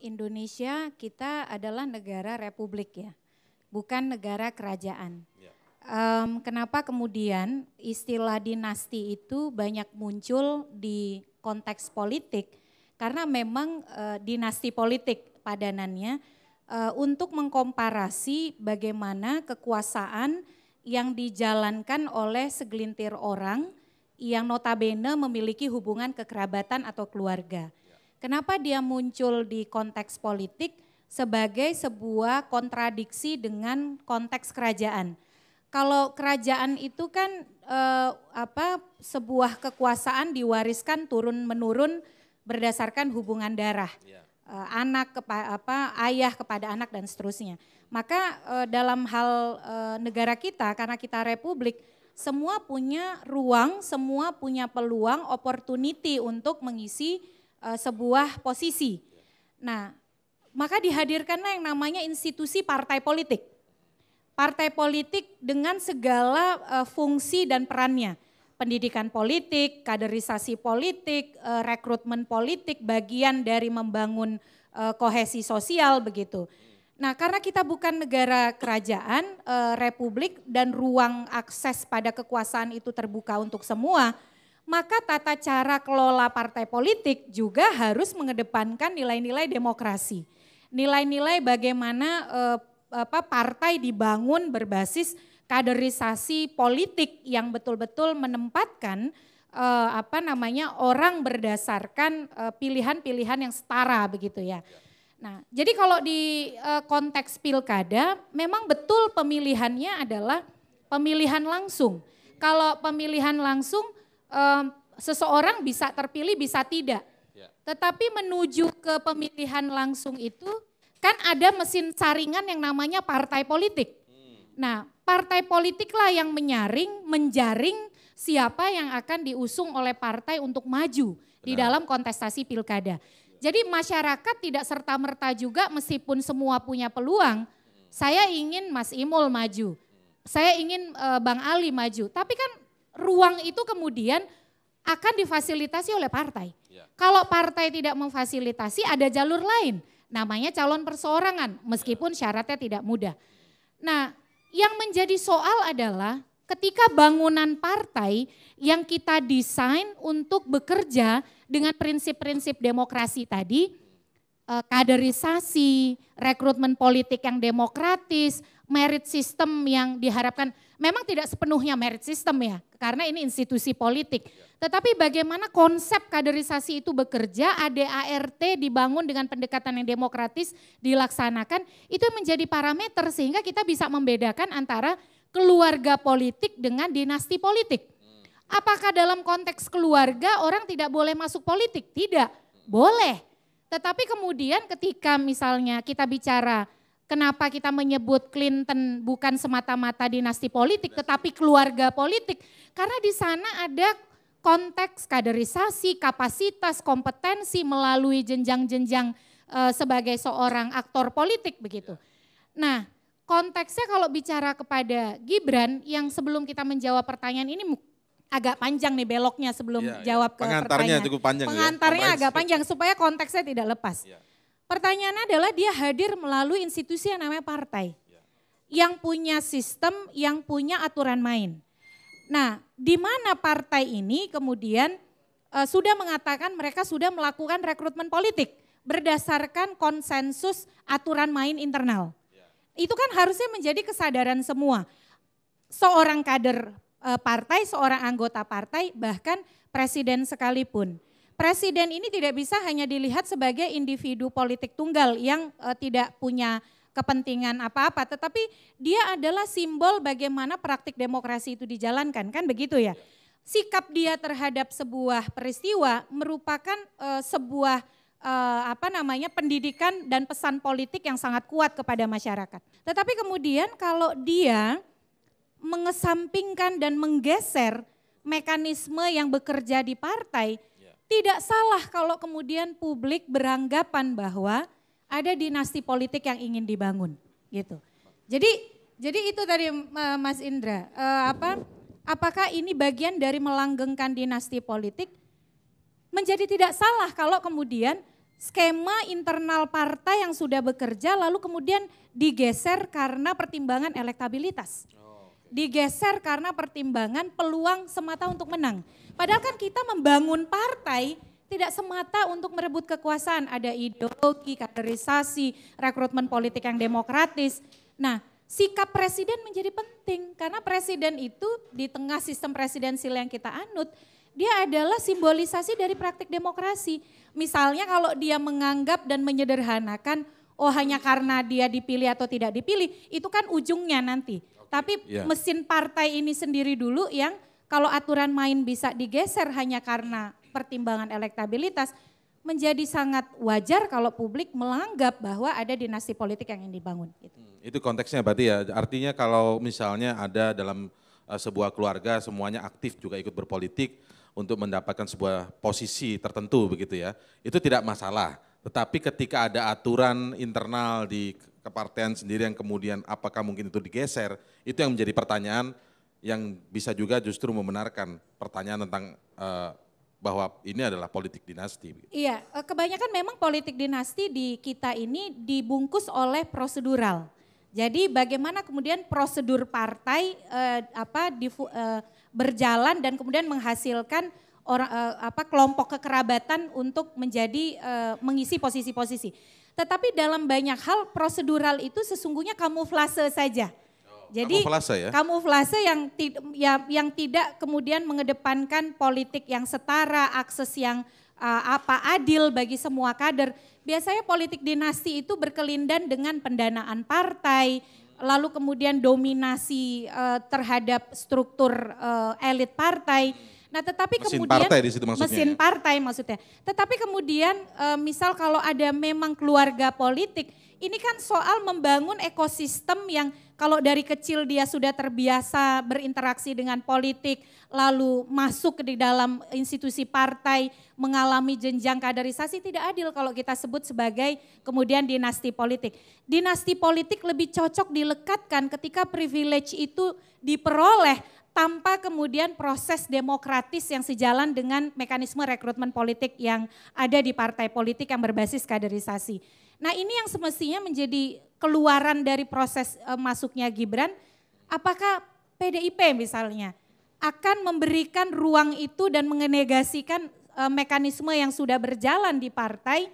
Indonesia kita adalah negara republik ya, bukan negara kerajaan. Ya. Um, kenapa kemudian istilah dinasti itu banyak muncul di konteks politik? Karena memang uh, dinasti politik padanannya uh, untuk mengkomparasi bagaimana kekuasaan yang dijalankan oleh segelintir orang yang notabene memiliki hubungan kekerabatan atau keluarga. Kenapa dia muncul di konteks politik sebagai sebuah kontradiksi dengan konteks kerajaan? Kalau kerajaan itu kan eh, apa sebuah kekuasaan diwariskan turun menurun berdasarkan hubungan darah. Yeah. Eh, anak kepada apa ayah kepada anak dan seterusnya. Maka eh, dalam hal eh, negara kita karena kita republik semua punya ruang, semua punya peluang, opportunity untuk mengisi uh, sebuah posisi. Nah, maka dihadirkanlah yang namanya institusi partai politik. Partai politik dengan segala uh, fungsi dan perannya. Pendidikan politik, kaderisasi politik, uh, rekrutmen politik bagian dari membangun uh, kohesi sosial begitu. Nah, karena kita bukan negara kerajaan, e, republik dan ruang akses pada kekuasaan itu terbuka untuk semua, maka tata cara kelola partai politik juga harus mengedepankan nilai-nilai demokrasi. Nilai-nilai bagaimana eh, apa partai dibangun berbasis kaderisasi politik yang betul-betul menempatkan eh, apa namanya orang berdasarkan eh, pilihan-pilihan yang setara begitu ya. Nah, jadi kalau di konteks pilkada memang betul pemilihannya adalah pemilihan langsung. Kalau pemilihan langsung um, seseorang bisa terpilih bisa tidak. Ya. Tetapi menuju ke pemilihan langsung itu kan ada mesin saringan yang namanya partai politik. Hmm. Nah, partai politiklah yang menyaring, menjaring siapa yang akan diusung oleh partai untuk maju Benar. di dalam kontestasi pilkada. Jadi masyarakat tidak serta-merta juga meskipun semua punya peluang, hmm. saya ingin Mas Imul maju, saya ingin eh, Bang Ali maju. Tapi kan ruang itu kemudian akan difasilitasi oleh partai. Ya. Kalau partai tidak memfasilitasi ada jalur lain, namanya calon perseorangan meskipun syaratnya tidak mudah. Nah, yang menjadi soal adalah ketika bangunan partai yang kita desain untuk bekerja dengan prinsip-prinsip demokrasi tadi Eh, kaderisasi, rekrutmen politik yang demokratis, merit system yang diharapkan. Memang tidak sepenuhnya merit system ya, karena ini institusi politik. Tetapi bagaimana konsep kaderisasi itu bekerja, ADART dibangun dengan pendekatan yang demokratis, dilaksanakan, itu menjadi parameter sehingga kita bisa membedakan antara keluarga politik dengan dinasti politik. Apakah dalam konteks keluarga orang tidak boleh masuk politik? Tidak, boleh tetapi kemudian ketika misalnya kita bicara kenapa kita menyebut Clinton bukan semata-mata dinasti politik tetapi keluarga politik karena di sana ada konteks kaderisasi, kapasitas, kompetensi melalui jenjang-jenjang eh, sebagai seorang aktor politik begitu. Ya. Nah, konteksnya kalau bicara kepada Gibran yang sebelum kita menjawab pertanyaan ini agak panjang nih beloknya sebelum ya, jawab ya. ke pertanyaan. Pengantarnya cukup panjang. Ya, Pengantarnya ya. agak panjang supaya konteksnya tidak lepas. Ya. Pertanyaannya adalah dia hadir melalui institusi yang namanya partai. Ya. Yang punya sistem, yang punya aturan main. Nah, di mana partai ini kemudian uh, sudah mengatakan mereka sudah melakukan rekrutmen politik berdasarkan konsensus aturan main internal. Iya. Itu kan harusnya menjadi kesadaran semua. Seorang kader Eh, partai, seorang anggota partai, bahkan presiden sekalipun. Presiden ini tidak bisa hanya dilihat sebagai individu politik tunggal yang eh, tidak punya kepentingan apa-apa, tetapi dia adalah simbol bagaimana praktik demokrasi itu dijalankan, kan begitu ya. Sikap dia terhadap sebuah peristiwa merupakan e, sebuah apa namanya pendidikan dan pesan politik yang sangat kuat kepada masyarakat. Tetapi kemudian kalau dia mengesampingkan dan menggeser mekanisme yang bekerja di partai, ya. tidak salah kalau kemudian publik beranggapan bahwa ada dinasti politik yang ingin dibangun, gitu. Jadi, jadi itu tadi Mas Indra, uh, apa? Apakah ini bagian dari melanggengkan dinasti politik? Menjadi tidak salah kalau kemudian skema internal partai yang sudah bekerja lalu kemudian digeser karena pertimbangan elektabilitas. Oh digeser karena pertimbangan peluang semata untuk menang. Padahal kan kita membangun partai tidak semata untuk merebut kekuasaan, ada ideologi, kaderisasi, rekrutmen politik yang demokratis. Nah, sikap presiden menjadi penting karena presiden itu di tengah sistem presidensil yang kita anut, dia adalah simbolisasi dari praktik demokrasi. Misalnya kalau dia menganggap dan menyederhanakan oh hanya karena dia dipilih atau tidak dipilih, itu kan ujungnya nanti tapi yeah. mesin partai ini sendiri dulu yang kalau aturan main bisa digeser hanya karena pertimbangan elektabilitas menjadi sangat wajar kalau publik melanggap bahwa ada dinasti politik yang ingin dibangun. Gitu. Hmm, itu konteksnya berarti ya, artinya kalau misalnya ada dalam uh, sebuah keluarga semuanya aktif juga ikut berpolitik untuk mendapatkan sebuah posisi tertentu begitu ya, itu tidak masalah. Tetapi ketika ada aturan internal di kepartean sendiri yang kemudian apakah mungkin itu digeser, itu yang menjadi pertanyaan yang bisa juga justru membenarkan pertanyaan tentang uh, bahwa ini adalah politik dinasti. Iya, eh, kebanyakan memang politik dinasti di kita ini dibungkus oleh prosedural. Jadi bagaimana kemudian prosedur partai eh, apa di, eh, berjalan dan kemudian menghasilkan orang eh, apa kelompok kekerabatan untuk menjadi eh, mengisi posisi-posisi. Tetapi dalam banyak hal prosedural itu sesungguhnya kamuflase saja. Jadi kamuflase ya. Kamuflase yang ya, yang tidak kemudian mengedepankan politik yang setara, akses yang uh, apa adil bagi semua kader. Biasanya politik dinasti itu berkelindan dengan pendanaan partai, lalu kemudian dominasi uh, terhadap struktur uh, elit partai. Nah, tetapi mesin kemudian partai di situ maksudnya. Mesin ya? partai maksudnya. Tetapi kemudian uh, misal kalau ada memang keluarga politik ini kan soal membangun ekosistem yang kalau dari kecil dia sudah terbiasa berinteraksi dengan politik, lalu masuk di dalam institusi partai, mengalami jenjang kaderisasi tidak adil kalau kita sebut sebagai kemudian dinasti politik. Dinasti politik lebih cocok dilekatkan ketika privilege itu diperoleh tanpa kemudian proses demokratis yang sejalan dengan mekanisme rekrutmen politik yang ada di partai politik yang berbasis kaderisasi Nah ini yang semestinya menjadi keluaran dari proses eh, masuknya Gibran. Apakah PDIP misalnya akan memberikan ruang itu dan mengenegasikan eh, mekanisme yang sudah berjalan di partai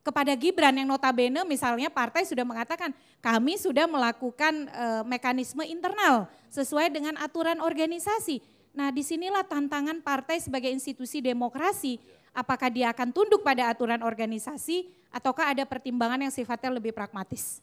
kepada Gibran yang notabene misalnya partai sudah mengatakan kami sudah melakukan eh, mekanisme internal sesuai dengan aturan organisasi. Nah disinilah tantangan partai sebagai institusi demokrasi apakah dia akan tunduk pada aturan organisasi ataukah ada pertimbangan yang sifatnya lebih pragmatis?